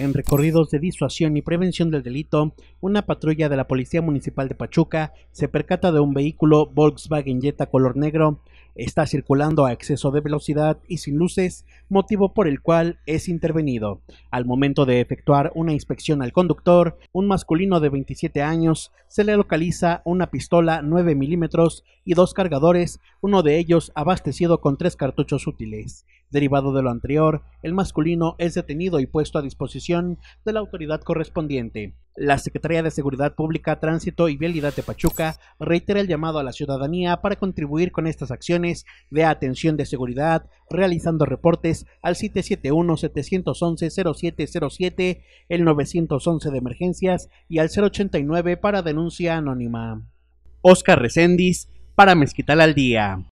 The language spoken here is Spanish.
En recorridos de disuasión y prevención del delito, una patrulla de la Policía Municipal de Pachuca se percata de un vehículo Volkswagen Jetta color negro. Está circulando a exceso de velocidad y sin luces, motivo por el cual es intervenido. Al momento de efectuar una inspección al conductor, un masculino de 27 años, se le localiza una pistola 9 milímetros y dos cargadores, uno de ellos abastecido con tres cartuchos útiles. Derivado de lo anterior, el masculino es detenido y puesto a disposición de la autoridad correspondiente. La Secretaría de Seguridad Pública, Tránsito y Vialidad de Pachuca reitera el llamado a la ciudadanía para contribuir con estas acciones de atención de seguridad, realizando reportes al 771-711-0707, el 911 de emergencias y al 089 para denuncia anónima. Oscar Recendis para Mezquital al Día.